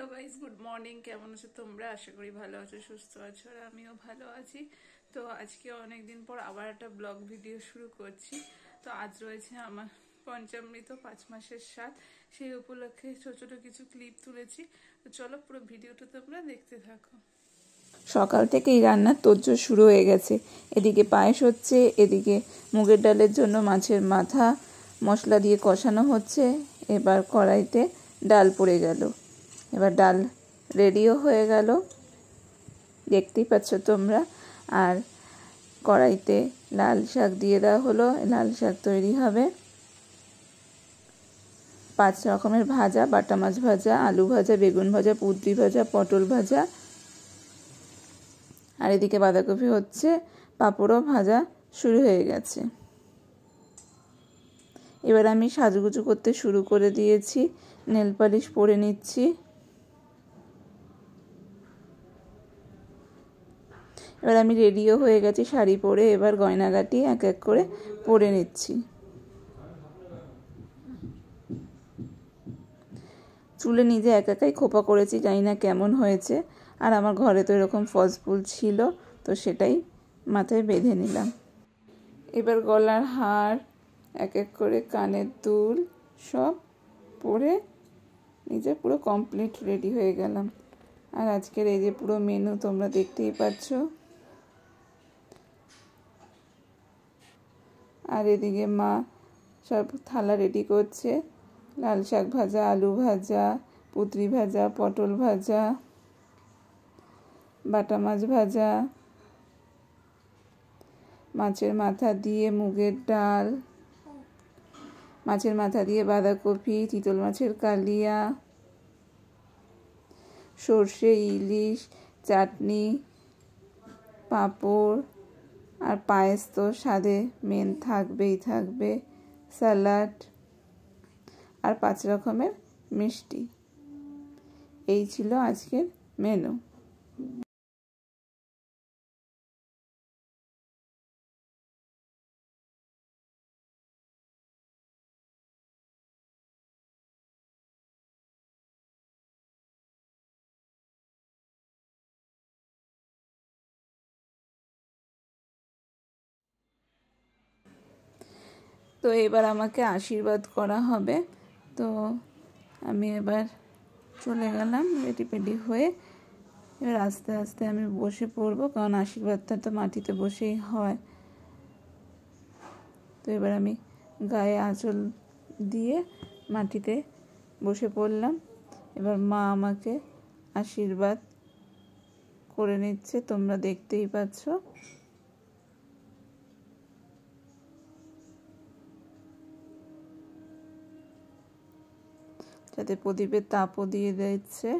hello guys good morning কেমন আছো তোমরা আশা করি ভালো আছো সুস্থ আছো আর আমিও ভালো আছি তো আজকে অনেক দিন পর আবার একটা ব্লগ ভিডিও শুরু করছি তো আজ রয়েছে আমার পঞ্চামৃত পাঁচ মাসের স্বাদ সেই উপলক্ষে ছোট ছোট কিছু ক্লিপ তুলেছি তো চলো পুরো ভিডিওটা তোমরা দেখতে থাকো সকাল থেকেই রান্নার তোজ্য শুরু হয়ে গেছে এদিকে পায়েস হচ্ছে এদিকে মুগের ডালের জন্য মাছের মাথা মশলা দিয়ে কষানো হচ্ছে এবার কড়াইতে ডাল পড়ে গেল এবার ডাল রেডিও হয়ে গেল দেখতেই পাচ্ছ তোমরা আর কড়াইতে লাল শাক দিয়ে দেওয়া হলো লাল শাক তৈরি হবে পাঁচ রকমের ভাজা বাটা মাছ ভাজা আলু ভাজা বেগুন ভাজা পুদ্রি ভাজা পটল ভাজা আর এদিকে বাঁধাকপি হচ্ছে পাঁপড়ও ভাজা শুরু হয়ে গেছে এবার আমি সাজুগুজু করতে শুরু করে দিয়েছি নেল পালিশ পরে নিচ্ছি এবার আমি রেডিও হয়ে গেছি শাড়ি পরে এবার গয়নাগাটি এক এক করে পরে নিচ্ছি চুলে নিজে এক একাই খোপা করেছি জানি না কেমন হয়েছে আর আমার ঘরে তো এরকম ফলস ফুল ছিল তো সেটাই মাথায় বেঁধে নিলাম এবার গলার হার এক এক করে কানের দুল সব পরে নিজে পুরো কমপ্লিট রেডি হয়ে গেলাম আর আজকের এই যে পুরো মেনু তোমরা দেখতেই পাচ্ছ আর এদিকে মা সব থালা রেডি করছে লাল শাক ভাজা আলু ভাজা পুঁতরি ভাজা পটল ভাজা বাটা মাছ ভাজা মাছের মাথা দিয়ে মুগের ডাল মাছের মাথা দিয়ে বাঁধাকপি চিতল মাছের কালিয়া সর্ষে ইলিশ চাটনি পাঁপড় আর পায়েস তো স্বাদে মেন থাকবেই থাকবে স্যালাড আর পাঁচ রকমের মিষ্টি এই ছিল আজকের মেনু তো এবার আমাকে আশীর্বাদ করা হবে তো আমি এবার চলে গেলাম রেডি পেডি হয়ে এবার আস্তে আস্তে আমি বসে পড়বো কারণ আশীর্বাদটা তো মাটিতে বসেই হয় তো এবার আমি গায়ে আঁচল দিয়ে মাটিতে বসে পড়লাম এবার মা আমাকে আশীর্বাদ করে নিচ্ছে তোমরা দেখতেই পাচ্ছ যাতে প্রদীপের তাপও দিয়ে দিচ্ছে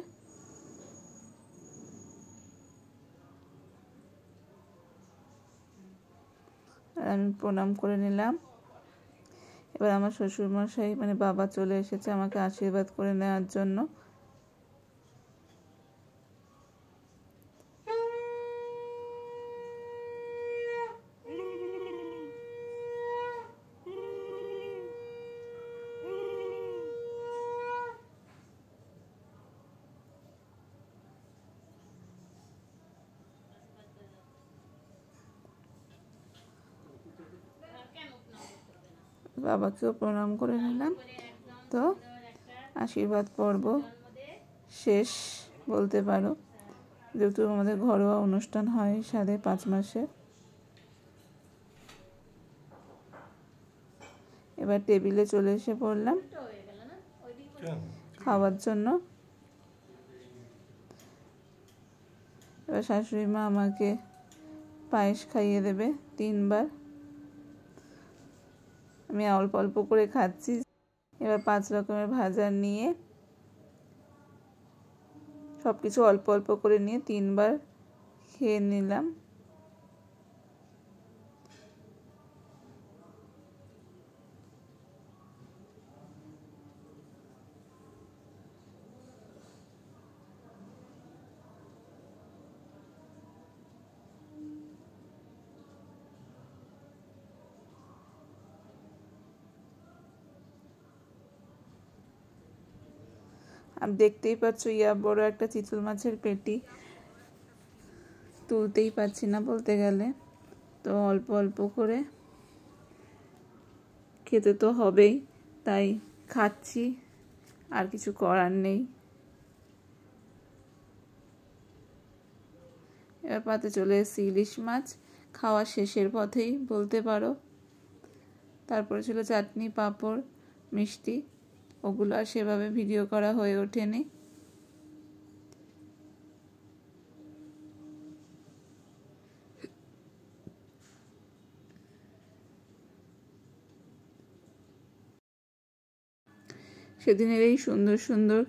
আমি প্রণাম করে নিলাম এবার আমার শ্বশুরমশাই মানে বাবা চলে এসেছে আমাকে আশীর্বাদ করে নেওয়ার জন্য বাবাকেও প্রণাম করে নিলাম তো আশীর্বাদ পর্ব শেষ বলতে পারো যেহেতু আমাদের ঘরোয়া অনুষ্ঠান হয় সাড়ে পাঁচ মাসে এবার টেবিলে চলে এসে পড়লাম খাওয়ার জন্য এবার শাশুড়ি মা আমাকে পায়েস খাইয়ে দেবে তিনবার আমি অল্প অল্প করে খাচ্ছি এবার পাঁচ রকমের ভাজা নিয়ে সব কিছু অল্প অল্প করে নিয়ে তিনবার খেয়ে নিলাম দেখতেই পাচ্ছ ইয়া বড় একটা চিতল মাছের পেটি তুলতেই পাচ্ছি না বলতে গেলে তো অল্প অল্প করে খেতে তো হবেই তাই খাচ্ছি আর কিছু করার নেই এবার পাতে চলে এসেছি ইলিশ মাছ খাওয়া শেষের পথেই বলতে পারো তারপরে ছিল চাটনি পাঁপড় মিষ্টি ওগুলো আর সেভাবে ভিডিও করা হয়ে ওঠেনি সেদিনের এই সুন্দর সুন্দর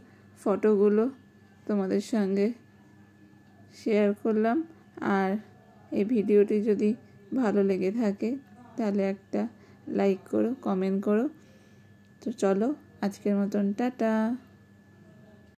ফটোগুলো তোমাদের সঙ্গে শেয়ার করলাম আর এই ভিডিওটি যদি ভালো লেগে থাকে তাহলে একটা লাইক করো কমেন্ট করো তো চলো আজকের মতন টাটা